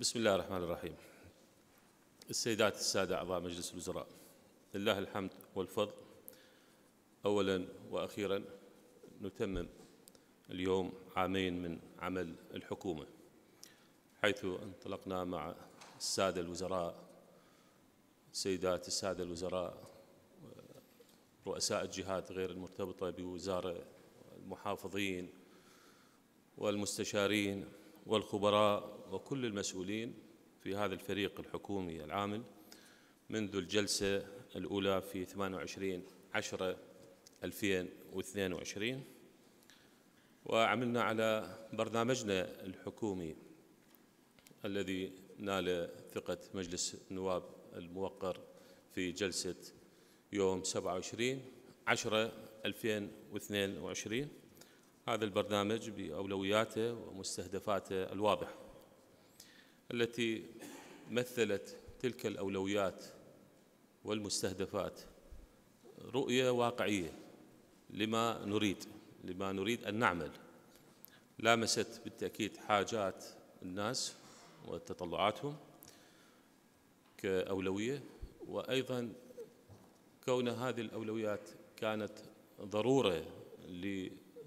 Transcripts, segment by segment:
بسم الله الرحمن الرحيم السيدات السادة أعضاء مجلس الوزراء لله الحمد والفضل أولا وأخيرا نتمم اليوم عامين من عمل الحكومة حيث انطلقنا مع السادة الوزراء سيدات السادة الوزراء رؤساء الجهات غير المرتبطة بوزارة المحافظين والمستشارين والخبراء وكل المسؤولين في هذا الفريق الحكومي العامل منذ الجلسة الأولى في 28 10 2022 وعملنا على برنامجنا الحكومي الذي نال ثقة مجلس النواب الموقر في جلسة يوم 27 10 2022 هذا البرنامج باولوياته ومستهدفاته الواضحه التي مثلت تلك الاولويات والمستهدفات رؤيه واقعيه لما نريد لما نريد ان نعمل لامست بالتاكيد حاجات الناس وتطلعاتهم كاولويه وايضا كون هذه الاولويات كانت ضروره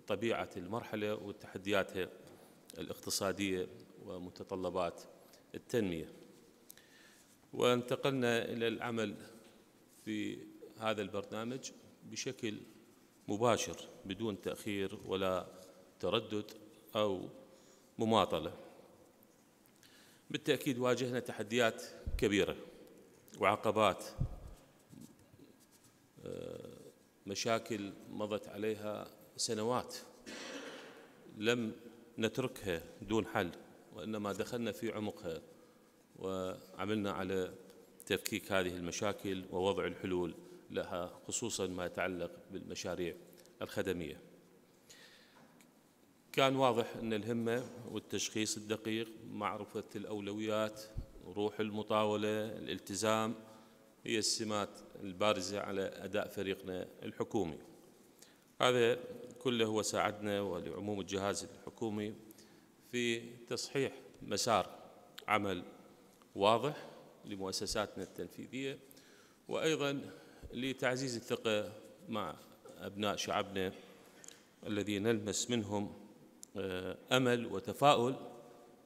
طبيعة المرحلة وتحدياتها الاقتصادية ومتطلبات التنمية وانتقلنا إلى العمل في هذا البرنامج بشكل مباشر بدون تأخير ولا تردد أو مماطلة بالتأكيد واجهنا تحديات كبيرة وعقبات آه، مشاكل مضت عليها سنوات لم نتركها دون حل وإنما دخلنا في عمقها وعملنا على تفكيك هذه المشاكل ووضع الحلول لها خصوصا ما يتعلق بالمشاريع الخدمية كان واضح أن الهمة والتشخيص الدقيق معرفة الأولويات روح المطاولة الالتزام هي السمات البارزة على أداء فريقنا الحكومي هذا كله هو ساعدنا ولعموم الجهاز الحكومي في تصحيح مسار عمل واضح لمؤسساتنا التنفيذيه وايضا لتعزيز الثقه مع ابناء شعبنا الذين نلمس منهم آه، امل وتفاؤل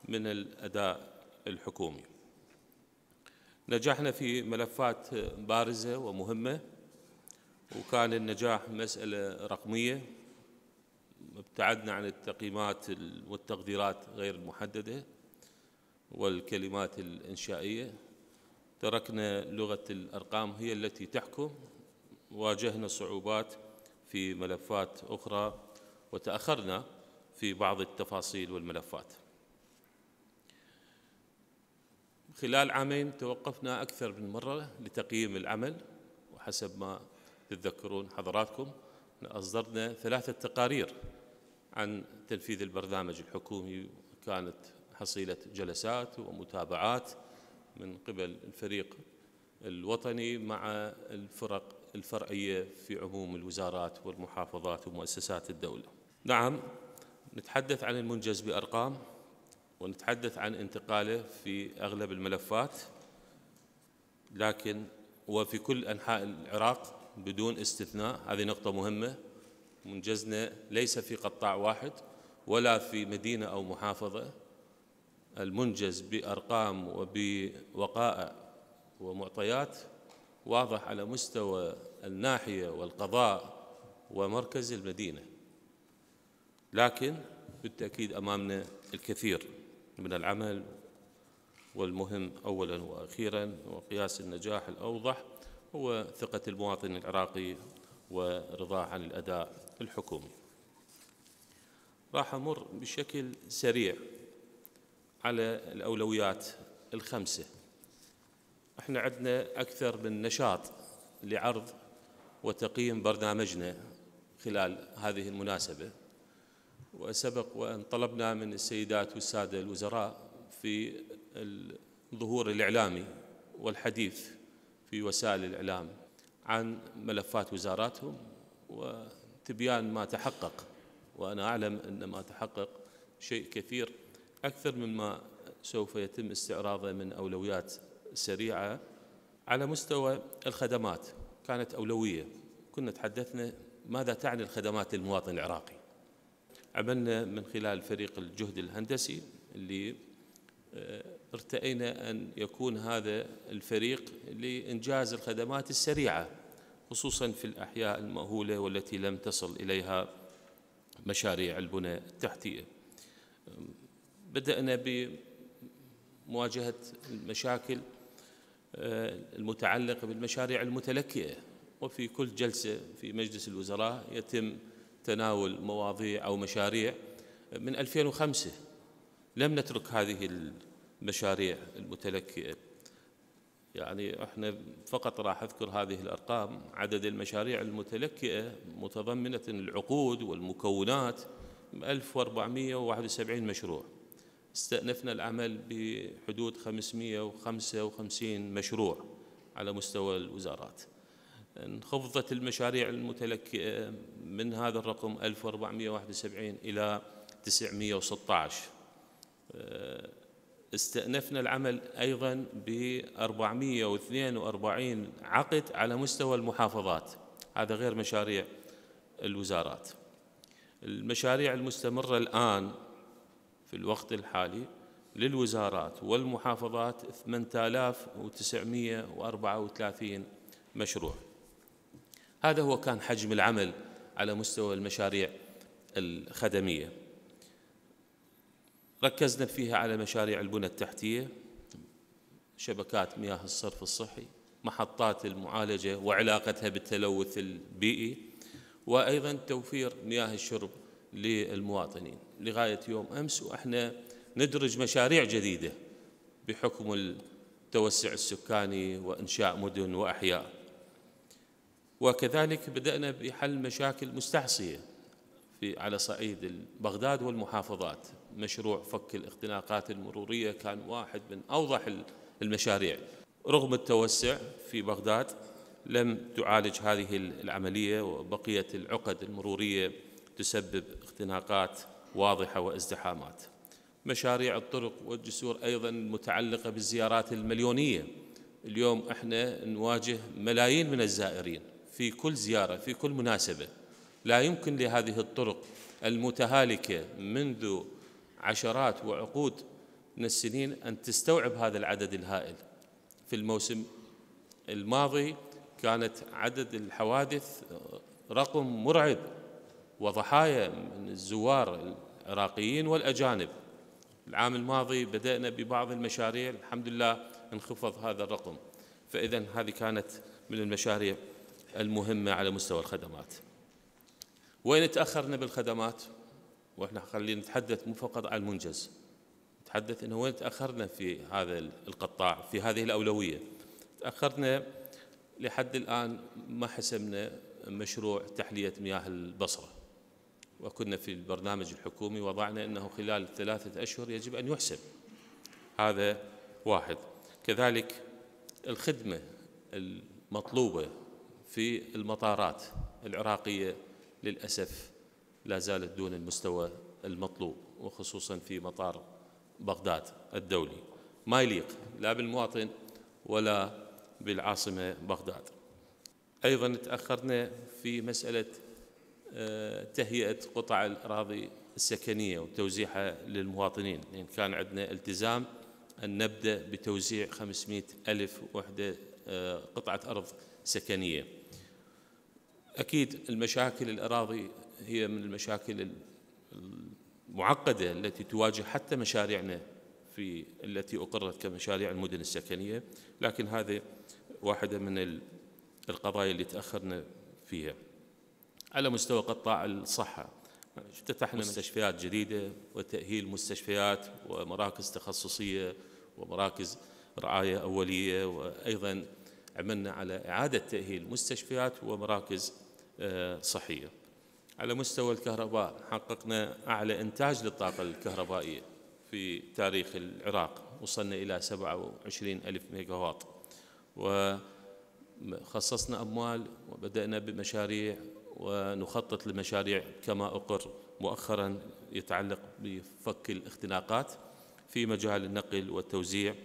من الاداء الحكومي. نجحنا في ملفات بارزه ومهمه وكان النجاح مسألة رقمية ابتعدنا عن التقييمات والتقديرات غير المحددة والكلمات الإنشائية تركنا لغة الأرقام هي التي تحكم واجهنا صعوبات في ملفات أخرى وتأخرنا في بعض التفاصيل والملفات خلال عامين توقفنا أكثر من مرة لتقييم العمل وحسب ما تتذكرون حضراتكم أصدرنا ثلاثة تقارير عن تنفيذ البرنامج الحكومي كانت حصيلة جلسات ومتابعات من قبل الفريق الوطني مع الفرق الفرعية في عموم الوزارات والمحافظات ومؤسسات الدولة نعم نتحدث عن المنجز بأرقام ونتحدث عن انتقاله في أغلب الملفات لكن وفي كل أنحاء العراق بدون استثناء هذه نقطة مهمة منجزنا ليس في قطاع واحد ولا في مدينة أو محافظة المنجز بأرقام وبوقائع ومعطيات واضح على مستوى الناحية والقضاء ومركز المدينة لكن بالتأكيد أمامنا الكثير من العمل والمهم أولا وأخيرا وقياس النجاح الأوضح هو ثقة المواطن العراقي ورضاه عن الأداء الحكومي راح أمر بشكل سريع على الأولويات الخمسة احنا عندنا أكثر من نشاط لعرض وتقييم برنامجنا خلال هذه المناسبة وسبق وأن طلبنا من السيدات والسادة الوزراء في الظهور الإعلامي والحديث في وسائل الإعلام عن ملفات وزاراتهم وتبيان ما تحقق وأنا أعلم أن ما تحقق شيء كثير أكثر مما سوف يتم استعراضه من أولويات سريعة على مستوى الخدمات كانت أولوية كنا تحدثنا ماذا تعني الخدمات للمواطن العراقي عملنا من خلال فريق الجهد الهندسي اللي آه، ارتئينا أن يكون هذا الفريق لإنجاز الخدمات السريعة خصوصا في الأحياء المأهولة والتي لم تصل إليها مشاريع البنى التحتية آه، بدأنا بمواجهة المشاكل آه، المتعلقة بالمشاريع المتلكئة وفي كل جلسة في مجلس الوزراء يتم تناول مواضيع أو مشاريع من 2005 لم نترك هذه المشاريع المتلكئة يعني احنا فقط راح اذكر هذه الارقام عدد المشاريع المتلكئه متضمنه العقود والمكونات 1471 مشروع استأنفنا العمل بحدود 555 مشروع على مستوى الوزارات انخفضت المشاريع المتلكئة من هذا الرقم 1471 إلى 916 استأنفنا العمل أيضا ب 442 عقد على مستوى المحافظات هذا غير مشاريع الوزارات المشاريع المستمرة الآن في الوقت الحالي للوزارات والمحافظات 8934 مشروع هذا هو كان حجم العمل على مستوى المشاريع الخدميه ركزنا فيها على مشاريع البنى التحتية شبكات مياه الصرف الصحي محطات المعالجة وعلاقتها بالتلوث البيئي وأيضا توفير مياه الشرب للمواطنين لغاية يوم أمس وإحنا ندرج مشاريع جديدة بحكم التوسع السكاني وإنشاء مدن وأحياء وكذلك بدأنا بحل مشاكل مستعصية في على صعيد بغداد والمحافظات مشروع فك الاختناقات المرورية كان واحد من أوضح المشاريع رغم التوسع في بغداد لم تعالج هذه العملية وبقيت العقد المرورية تسبب اختناقات واضحة وازدحامات مشاريع الطرق والجسور أيضا متعلقة بالزيارات المليونية اليوم احنا نواجه ملايين من الزائرين في كل زيارة في كل مناسبة لا يمكن لهذه الطرق المتهالكة منذ عشرات وعقود من السنين أن تستوعب هذا العدد الهائل في الموسم الماضي كانت عدد الحوادث رقم مرعب وضحايا من الزوار العراقيين والأجانب العام الماضي بدأنا ببعض المشاريع الحمد لله انخفض هذا الرقم فإذا هذه كانت من المشاريع المهمة على مستوى الخدمات وين تأخرنا بالخدمات؟ واحنا خلينا نتحدث مو فقط عن المنجز نتحدث انه وين تاخرنا في هذا القطاع في هذه الاولويه تاخرنا لحد الان ما حسمنا مشروع تحليه مياه البصره وكنا في البرنامج الحكومي وضعنا انه خلال ثلاثه اشهر يجب ان يحسم هذا واحد كذلك الخدمه المطلوبه في المطارات العراقيه للاسف لا زالت دون المستوى المطلوب وخصوصا في مطار بغداد الدولي ما يليق لا بالمواطن ولا بالعاصمة بغداد أيضا تأخرنا في مسألة آه، تهيئة قطع الأراضي السكنية وتوزيعها للمواطنين لأن كان عندنا التزام أن نبدأ بتوزيع 500 ألف وحدة آه، قطعة أرض سكنية أكيد المشاكل الأراضي هي من المشاكل المعقدة التي تواجه حتى مشاريعنا في التي أقرت كمشاريع المدن السكنية لكن هذه واحدة من القضايا اللي تأخرنا فيها على مستوى قطاع الصحة افتتحنا مستشفيات جديدة وتأهيل مستشفيات ومراكز تخصصية ومراكز رعاية أولية وأيضا عملنا على إعادة تأهيل مستشفيات ومراكز آه، صحية على مستوى الكهرباء حققنا أعلى إنتاج للطاقة الكهربائية في تاريخ العراق وصلنا إلى 27 ألف ميجاوات وخصصنا أموال وبدأنا بمشاريع ونخطط لمشاريع كما أقر مؤخرا يتعلق بفك الاختناقات في مجال النقل والتوزيع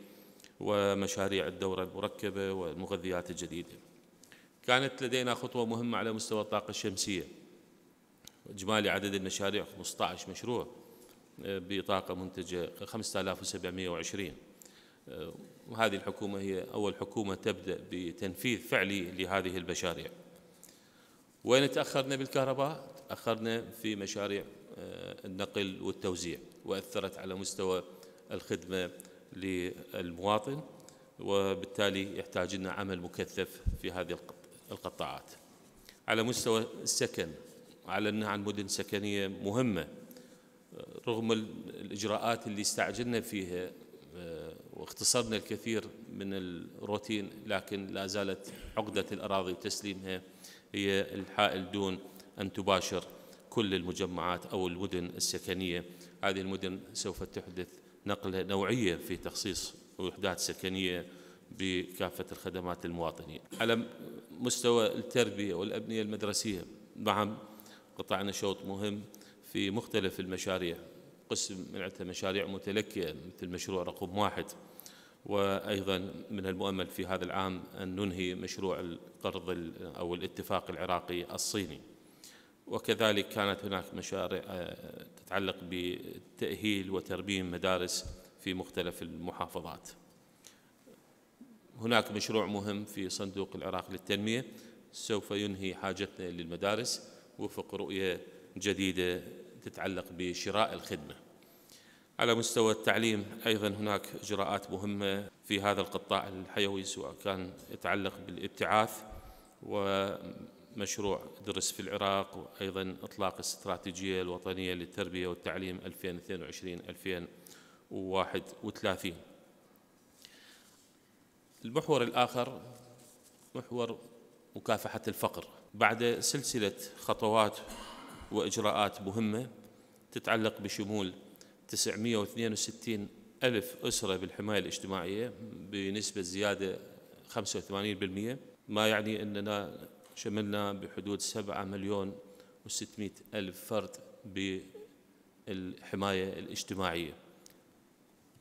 ومشاريع الدورة المركبة والمغذيات الجديدة كانت لدينا خطوة مهمة على مستوى الطاقة الشمسية إجمالي عدد المشاريع 15 مشروع آه، بطاقة منتجة 5720 آه، وهذه الحكومة هي أول حكومة تبدأ بتنفيذ فعلي لهذه المشاريع وين تأخرنا بالكهرباء؟ تأخرنا في مشاريع آه، النقل والتوزيع وأثرت على مستوى الخدمة للمواطن وبالتالي يحتاج لنا عمل مكثف في هذه القطاعات على مستوى السكن أعلنا عن مدن سكنية مهمة رغم الإجراءات اللي استعجلنا فيها آه، واختصرنا الكثير من الروتين لكن لا زالت عقدة الأراضي وتسليمها هي الحائل دون أن تباشر كل المجمعات أو المدن السكنية هذه المدن سوف تحدث نقلة نوعية في تخصيص وحدات سكنية بكافة الخدمات للمواطنين على مستوى التربية والأبنية المدرسية مع نعم، قطاع نشوط مهم في مختلف المشاريع قسم من عدة مشاريع متلكية مثل مشروع رقم واحد وأيضا من المؤمل في هذا العام أن ننهي مشروع القرض أو الاتفاق العراقي الصيني وكذلك كانت هناك مشاريع آه، تتعلق بتأهيل وتربيم مدارس في مختلف المحافظات هناك مشروع مهم في صندوق العراق للتنمية سوف ينهي حاجتنا للمدارس وفق رؤية جديدة تتعلق بشراء الخدمة على مستوى التعليم أيضا هناك إجراءات مهمة في هذا القطاع الحيوي سواء كان يتعلق بالابتعاث ومشروع درس في العراق وأيضا إطلاق الاستراتيجية الوطنية للتربية والتعليم 2022-2031 المحور الآخر محور مكافحة الفقر بعد سلسلة خطوات وإجراءات مهمة تتعلق بشمول 962 ألف أسرة بالحماية الاجتماعية بنسبة زيادة 85% ما يعني أننا شملنا بحدود 7 مليون و600 ألف فرد بالحماية الاجتماعية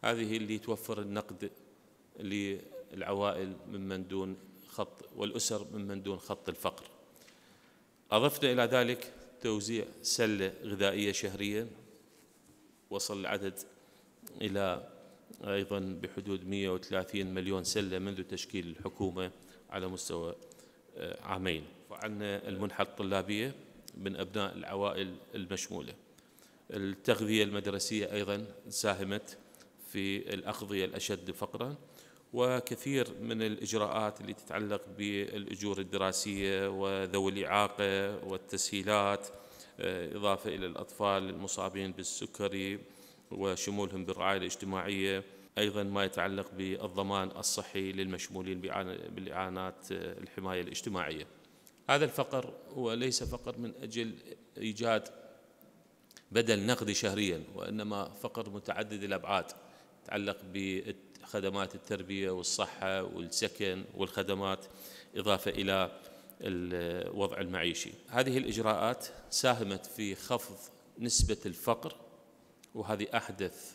هذه اللي توفر النقد للعوائل ممن دون خط والأسر ممن دون خط الفقر أضفنا إلى ذلك توزيع سلة غذائية شهريا وصل العدد إلى أيضا بحدود 130 مليون سلة منذ تشكيل الحكومة على مستوى آه، عامين وعندنا المنحة الطلابية من أبناء العوائل المشمولة التغذية المدرسية أيضا ساهمت في الأقضية الأشد فقراً وكثير من الإجراءات اللي تتعلق بالأجور الدراسية وذوي الإعاقة والتسهيلات آه، إضافة إلى الأطفال المصابين بالسكري وشمولهم بالرعاية الاجتماعية أيضا ما يتعلق بالضمان الصحي للمشمولين بالإعانات آه، الحماية الاجتماعية هذا الفقر هو ليس فقر من أجل إيجاد بدل نقدي شهريا وإنما فقر متعدد الأبعاد يتعلق بالتعليم خدمات التربية والصحة والسكن والخدمات إضافة إلى الوضع المعيشي هذه الإجراءات ساهمت في خفض نسبة الفقر وهذه أحدث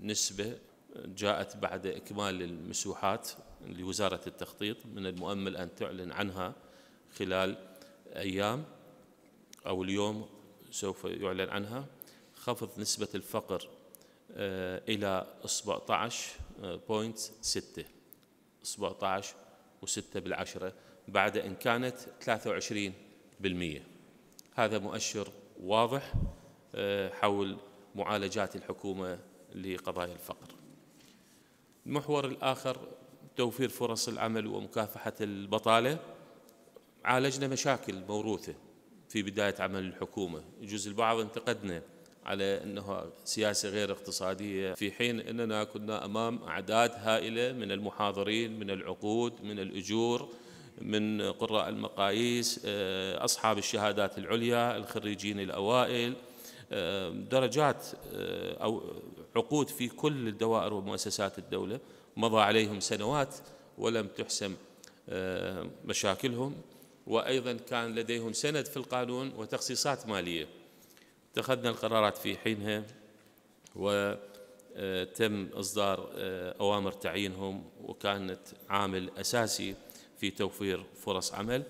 نسبة جاءت بعد إكمال المسوحات لوزارة التخطيط من المؤمل أن تعلن عنها خلال أيام أو اليوم سوف يعلن عنها خفض نسبة الفقر آه، إلى 17.6 17 و6 بالعشرة بعد إن كانت 23% هذا مؤشر واضح آه، حول معالجات الحكومة لقضايا الفقر المحور الآخر توفير فرص العمل ومكافحة البطالة عالجنا مشاكل موروثة في بداية عمل الحكومة يجوز البعض انتقدنا على أنها سياسة غير اقتصادية في حين أننا كنا أمام أعداد هائلة من المحاضرين من العقود من الأجور من قراء المقاييس آه، أصحاب الشهادات العليا الخريجين الأوائل آه، درجات آه، أو عقود في كل الدوائر ومؤسسات الدولة مضى عليهم سنوات ولم تحسم مشاكلهم وأيضا كان لديهم سند في القانون وتخصيصات مالية اتخذنا القرارات في حينها وتم إصدار آه، أوامر تعيينهم وكانت عامل أساسي في توفير فرص عمل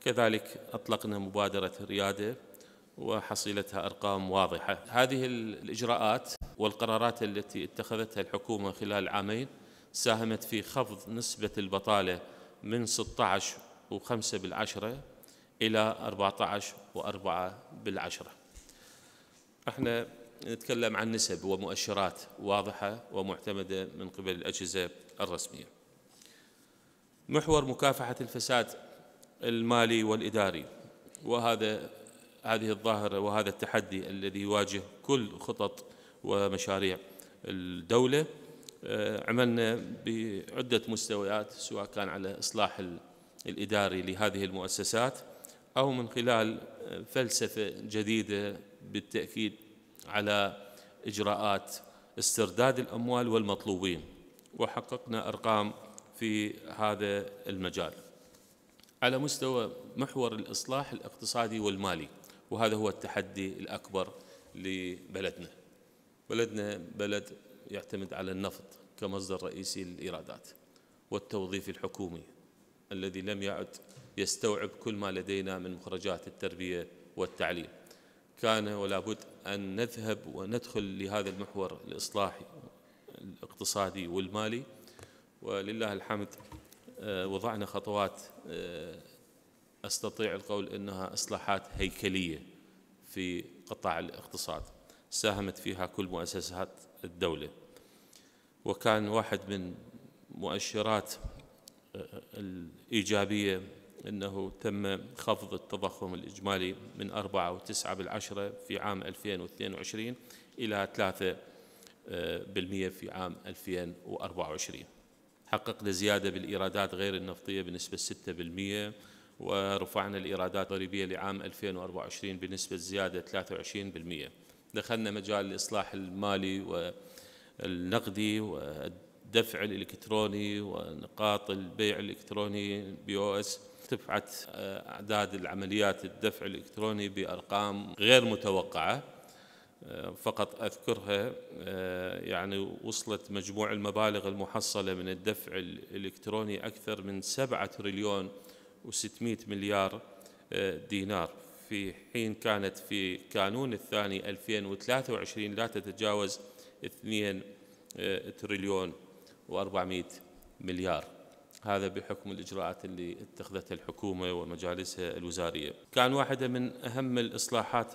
كذلك أطلقنا مبادرة ريادة وحصيلتها ارقام واضحه. هذه الاجراءات والقرارات التي اتخذتها الحكومه خلال عامين ساهمت في خفض نسبه البطاله من 16 و5 بالعشره الى 14 و4 بالعشره. احنا نتكلم عن نسب ومؤشرات واضحة ومعتمدة من قبل الأجهزة الرسمية محور مكافحة الفساد المالي والإداري وهذا هذه الظاهرة وهذا التحدي الذي يواجه كل خطط ومشاريع الدولة آه، عملنا بعدة مستويات سواء كان على إصلاح الإداري لهذه المؤسسات أو من خلال آه، فلسفة جديدة بالتأكيد على إجراءات استرداد الأموال والمطلوبين وحققنا أرقام في هذا المجال على مستوى محور الإصلاح الاقتصادي والمالي وهذا هو التحدي الأكبر لبلدنا بلدنا بلد يعتمد على النفط كمصدر رئيسي للإيرادات والتوظيف الحكومي الذي لم يعد يستوعب كل ما لدينا من مخرجات التربية والتعليم كان ولا بد أن نذهب وندخل لهذا المحور الإصلاحي الاقتصادي والمالي ولله الحمد آه، وضعنا خطوات آه، أستطيع القول أنها إصلاحات هيكلية في قطاع الاقتصاد ساهمت فيها كل مؤسسات الدولة وكان واحد من مؤشرات آه، الإيجابية أنه تم خفض التضخم الإجمالي من 4.9 بالعشرة في عام 2022 إلى 3% آه، في عام 2024 حققنا زيادة بالإيرادات غير النفطية بنسبة 6% ورفعنا الإيرادات الضريبية لعام 2024 بنسبة زيادة 23% دخلنا مجال الإصلاح المالي والنقدي والدفع الإلكتروني ونقاط البيع الإلكتروني بي او اس ارتفعت آه، أعداد العمليات الدفع الإلكتروني بأرقام غير متوقعة آه، فقط أذكرها آه، يعني وصلت مجموع المبالغ المحصلة من الدفع الإلكتروني أكثر من 7 تريليون و600 مليار دينار في حين كانت في كانون الثاني 2023 لا تتجاوز 2 تريليون و400 مليار هذا بحكم الإجراءات اللي اتخذتها الحكومة ومجالسها الوزارية كان واحدة من أهم الإصلاحات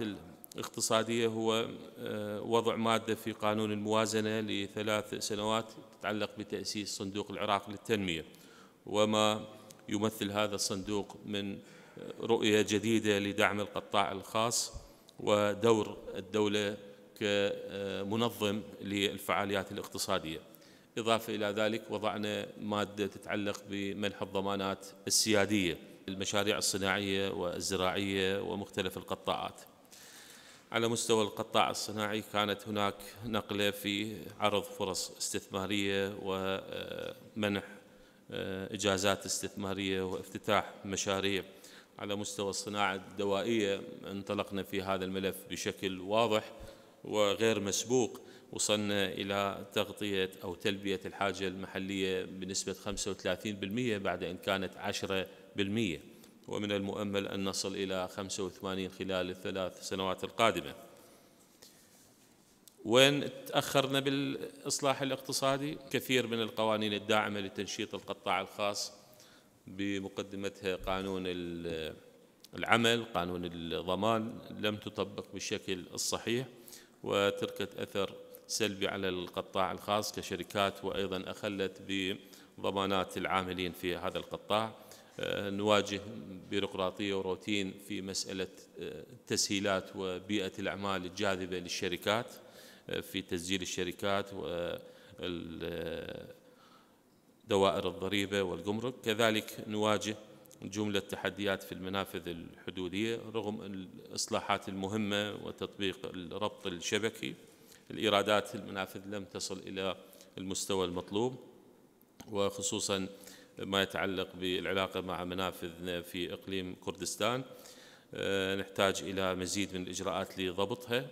الاقتصادية هو آه، وضع مادة في قانون الموازنة لثلاث سنوات تتعلق بتأسيس صندوق العراق للتنمية وما يمثل هذا الصندوق من رؤية جديدة لدعم القطاع الخاص ودور الدولة كمنظم للفعاليات الاقتصادية إضافة إلى ذلك وضعنا مادة تتعلق بمنح الضمانات السيادية للمشاريع الصناعية والزراعية ومختلف القطاعات على مستوى القطاع الصناعي كانت هناك نقلة في عرض فرص استثمارية ومنح آه، آه، إجازات استثمارية وافتتاح مشاريع على مستوى الصناعة الدوائية انطلقنا في هذا الملف بشكل واضح وغير مسبوق وصلنا إلى تغطية أو تلبية الحاجة المحلية بنسبة 35% بعد إن كانت 10% ومن المؤمل أن نصل إلى 85 خلال الثلاث سنوات القادمة وين تأخرنا بالإصلاح الاقتصادي كثير من القوانين الداعمة لتنشيط القطاع الخاص بمقدمتها قانون العمل قانون الضمان لم تطبق بالشكل الصحيح وتركت أثر سلبي على القطاع الخاص كشركات وأيضا أخلت بضمانات العاملين في هذا القطاع آه، نواجه بيروقراطية وروتين في مسألة آه، تسهيلات وبيئة الأعمال الجاذبة للشركات آه، في تسجيل الشركات ودوائر الضريبة والجمرك كذلك نواجه جملة تحديات في المنافذ الحدودية رغم الإصلاحات المهمة وتطبيق الربط الشبكي الإيرادات المنافذ لم تصل إلى المستوى المطلوب وخصوصا ما يتعلق بالعلاقة مع منافذنا في إقليم كردستان آه، نحتاج إلى مزيد من الإجراءات لضبطها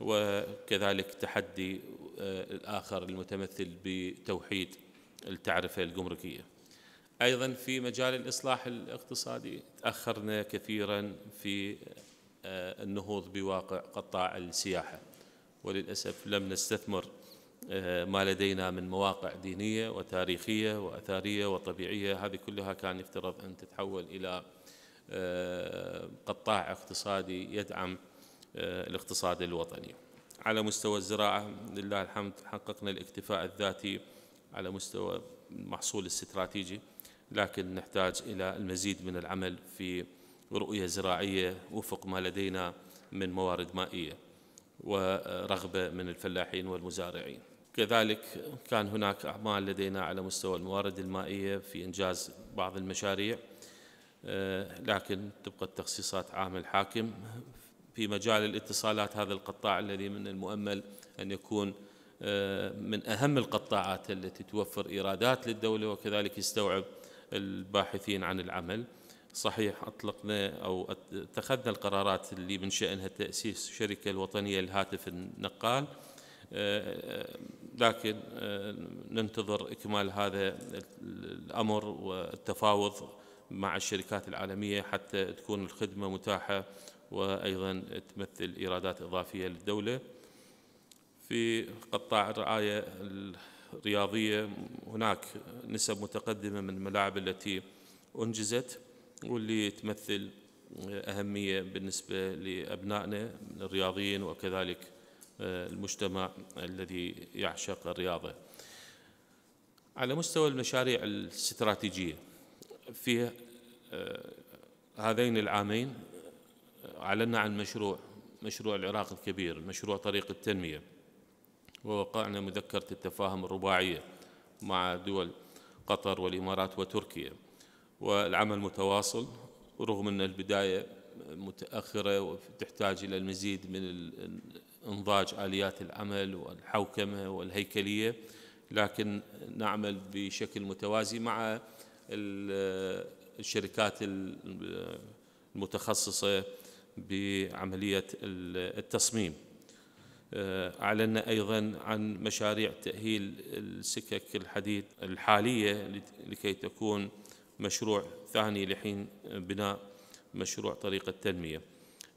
وكذلك تحدي آه، الآخر المتمثل بتوحيد التعرفة الجمركية أيضا في مجال الإصلاح الاقتصادي تأخرنا كثيرا في آه، النهوض بواقع قطاع السياحة وللأسف لم نستثمر آه، ما لدينا من مواقع دينية وتاريخية واثاريه وطبيعية هذه كلها كان يفترض أن تتحول إلى آه، قطاع اقتصادي يدعم آه، الاقتصاد الوطني على مستوى الزراعة لله الحمد حققنا الاكتفاء الذاتي على مستوى المحصول الاستراتيجي لكن نحتاج إلى المزيد من العمل في رؤية زراعية وفق ما لدينا من موارد مائية ورغبة من الفلاحين والمزارعين كذلك كان هناك أعمال لدينا على مستوى الموارد المائية في إنجاز بعض المشاريع آه، لكن تبقى التخصيصات عام الحاكم في مجال الاتصالات هذا القطاع الذي من المؤمل أن يكون آه، من أهم القطاعات التي توفر إيرادات للدولة وكذلك يستوعب الباحثين عن العمل صحيح أطلقنا أو اتخذنا القرارات اللي من شأنها تأسيس الشركة الوطنية للهاتف النقال آه، آه، لكن آه، ننتظر إكمال هذا الأمر والتفاوض مع الشركات العالمية حتى تكون الخدمة متاحة وأيضا تمثل إيرادات إضافية للدولة في قطاع الرعاية الرياضية هناك نسب متقدمة من الملاعب التي أنجزت واللي تمثل أهمية بالنسبة لأبنائنا الرياضيين وكذلك آه، المجتمع الذي يعشق الرياضة على مستوى المشاريع الاستراتيجية في آه، هذين العامين آه، أعلنا عن مشروع مشروع العراق الكبير مشروع طريق التنمية ووقعنا مذكرة التفاهم الرباعية مع دول قطر والإمارات وتركيا والعمل متواصل رغم أن البداية متأخرة وتحتاج إلى المزيد من إنضاج آليات العمل والحوكمة والهيكلية لكن نعمل بشكل متوازي مع الشركات المتخصصة بعملية التصميم آه، أعلنا أيضا عن مشاريع تأهيل السكك الحديد الحالية لكي تكون مشروع ثاني لحين بناء مشروع طريق التنمية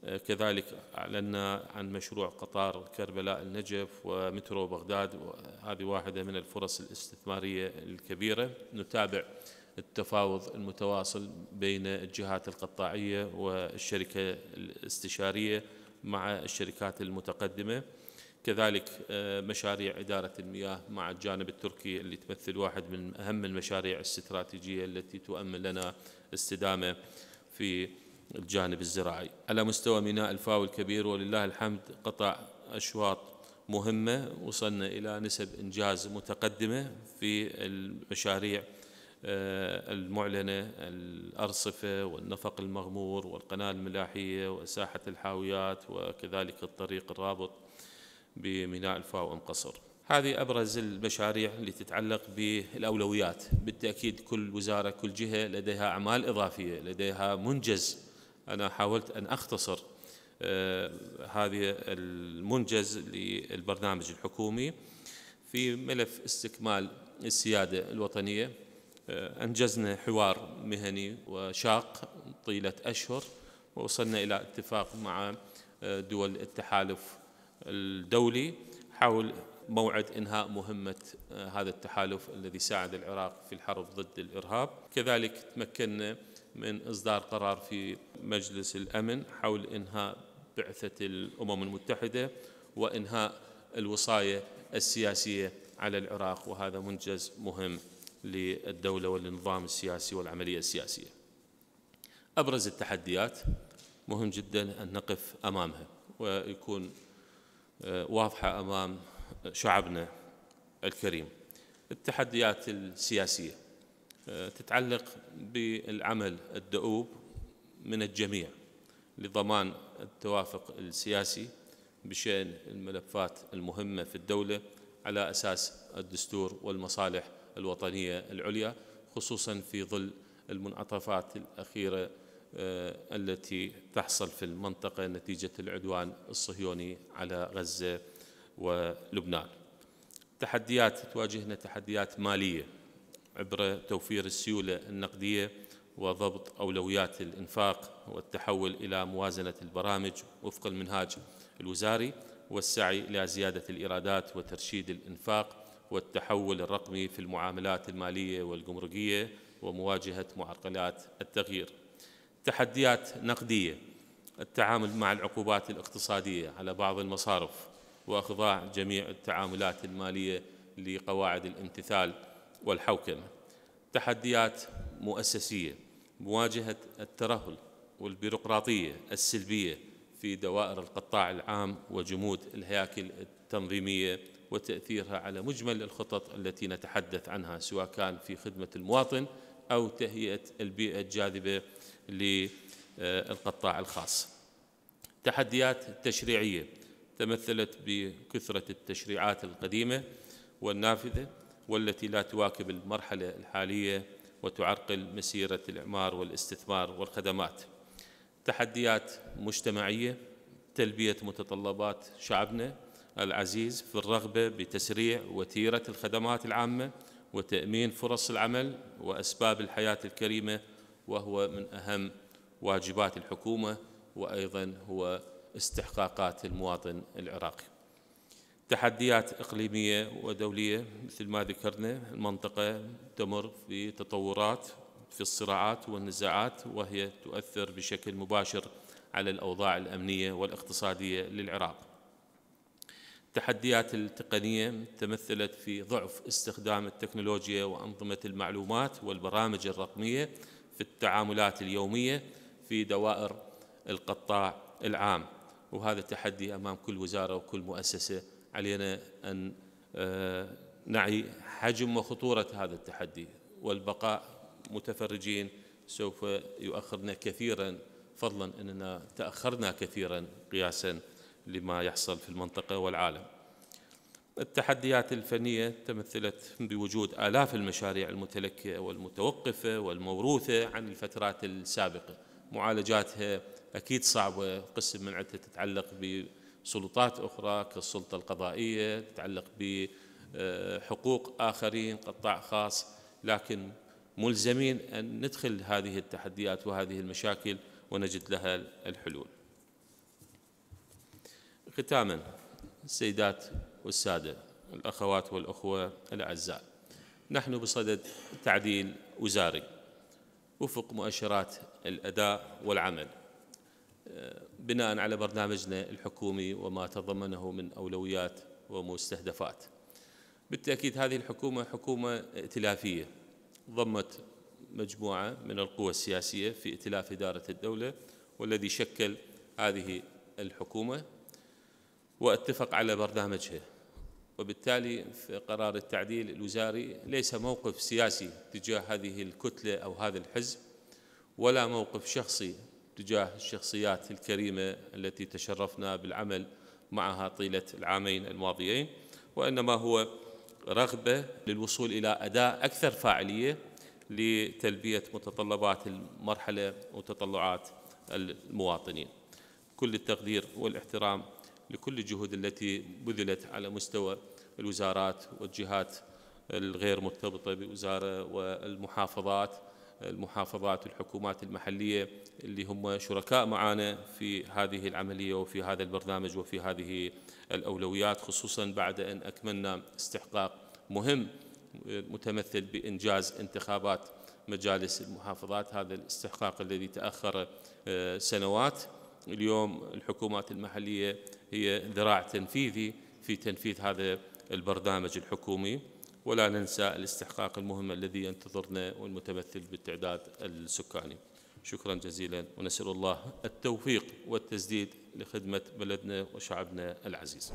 آه، كذلك أعلنا عن مشروع قطار كربلاء النجف ومترو بغداد هذه واحدة من الفرص الاستثمارية الكبيرة نتابع التفاوض المتواصل بين الجهات القطاعية والشركة الاستشارية مع الشركات المتقدمة كذلك آه، مشاريع إدارة المياه مع الجانب التركي اللي تمثل واحد من أهم المشاريع الاستراتيجية التي تؤمن لنا استدامة في الجانب الزراعي على مستوى ميناء الفاو الكبير ولله الحمد قطع أشواط مهمة وصلنا إلى نسب إنجاز متقدمة في المشاريع آه، المعلنة الأرصفة والنفق المغمور والقناة الملاحية وساحة الحاويات وكذلك الطريق الرابط بميناء الفاو ام قصر. هذه ابرز المشاريع اللي تتعلق بالاولويات، بالتاكيد كل وزاره كل جهه لديها اعمال اضافيه، لديها منجز. انا حاولت ان اختصر آه، هذه المنجز للبرنامج الحكومي في ملف استكمال السياده الوطنيه آه، أنجزنا حوار مهني وشاق طيلة أشهر ووصلنا إلى اتفاق مع آه، دول التحالف الدولي حول موعد انهاء مهمه آه، هذا التحالف الذي ساعد العراق في الحرب ضد الارهاب، كذلك تمكنا من اصدار قرار في مجلس الامن حول انهاء بعثه الامم المتحده وانهاء الوصايه السياسيه على العراق وهذا منجز مهم للدوله والنظام السياسي والعمليه السياسيه. ابرز التحديات مهم جدا ان نقف امامها ويكون آه، واضحه امام شعبنا الكريم. التحديات السياسيه آه، تتعلق بالعمل الدؤوب من الجميع لضمان التوافق السياسي بشان الملفات المهمه في الدوله على اساس الدستور والمصالح الوطنيه العليا خصوصا في ظل المنعطفات الاخيره آه، التي تحصل في المنطقة نتيجة العدوان الصهيوني على غزة ولبنان تحديات تواجهنا تحديات مالية عبر توفير السيولة النقدية وضبط أولويات الإنفاق والتحول إلى موازنة البرامج وفق المنهاج الوزاري والسعي إلى زيادة الإيرادات وترشيد الإنفاق والتحول الرقمي في المعاملات المالية والجمركية ومواجهة معرقلات التغيير تحديات نقديه التعامل مع العقوبات الاقتصاديه على بعض المصارف واخضاع جميع التعاملات الماليه لقواعد الامتثال والحوكمه تحديات مؤسسيه مواجهه الترهل والبيروقراطيه السلبيه في دوائر القطاع العام وجمود الهياكل التنظيميه وتاثيرها على مجمل الخطط التي نتحدث عنها سواء كان في خدمه المواطن او تهيئه البيئه الجاذبه للقطاع الخاص تحديات تشريعية تمثلت بكثرة التشريعات القديمة والنافذة والتي لا تواكب المرحلة الحالية وتعرقل مسيرة الإعمار والاستثمار والخدمات تحديات مجتمعية تلبية متطلبات شعبنا العزيز في الرغبة بتسريع وتيرة الخدمات العامة وتأمين فرص العمل وأسباب الحياة الكريمة وهو من أهم واجبات الحكومة وأيضا هو استحقاقات المواطن العراقي تحديات إقليمية ودولية مثل ما ذكرنا المنطقة تمر في تطورات في الصراعات والنزاعات وهي تؤثر بشكل مباشر على الأوضاع الأمنية والاقتصادية للعراق التحديات التقنية تمثلت في ضعف استخدام التكنولوجيا وأنظمة المعلومات والبرامج الرقمية في التعاملات اليوميه في دوائر القطاع العام وهذا تحدي امام كل وزاره وكل مؤسسه علينا ان آه، نعي حجم وخطوره هذا التحدي والبقاء متفرجين سوف يؤخرنا كثيرا فضلا اننا تاخرنا كثيرا قياسا لما يحصل في المنطقه والعالم التحديات الفنية تمثلت بوجود آلاف المشاريع المتلكة والمتوقفة والموروثة عن الفترات السابقة معالجاتها أكيد صعبة قسم من عدة تتعلق بسلطات أخرى كالسلطة القضائية تتعلق بحقوق آخرين قطاع خاص لكن ملزمين أن ندخل هذه التحديات وهذه المشاكل ونجد لها الحلول ختاما السيدات والسادة الأخوات والأخوة الأعزاء نحن بصدد تعديل وزاري وفق مؤشرات الأداء والعمل آه، بناء على برنامجنا الحكومي وما تضمنه من أولويات ومستهدفات بالتأكيد هذه الحكومة حكومة ائتلافية ضمت مجموعة من القوى السياسية في ائتلاف إدارة الدولة والذي شكل هذه الحكومة واتفق على برنامجها وبالتالي في قرار التعديل الوزاري ليس موقف سياسي تجاه هذه الكتلة أو هذا الحزب ولا موقف شخصي تجاه الشخصيات الكريمة التي تشرفنا بالعمل معها طيلة العامين الماضيين وإنما هو رغبة للوصول إلى أداء أكثر فاعلية لتلبية متطلبات المرحلة وتطلعات المواطنين كل التقدير والاحترام لكل الجهود التي بذلت على مستوى الوزارات والجهات الغير مرتبطة بوزارة والمحافظات المحافظات والحكومات المحلية اللي هم شركاء معنا في هذه العملية وفي هذا البرنامج وفي هذه الأولويات خصوصا بعد أن أكملنا استحقاق مهم متمثل بإنجاز انتخابات مجالس المحافظات هذا الاستحقاق الذي تأخر سنوات اليوم الحكومات المحلية هي ذراع تنفيذي في تنفيذ هذا البرنامج الحكومي ولا ننسى الاستحقاق المهم الذي ينتظرنا والمتمثل بالتعداد السكاني شكرا جزيلا ونسأل الله التوفيق والتسديد لخدمة بلدنا وشعبنا العزيز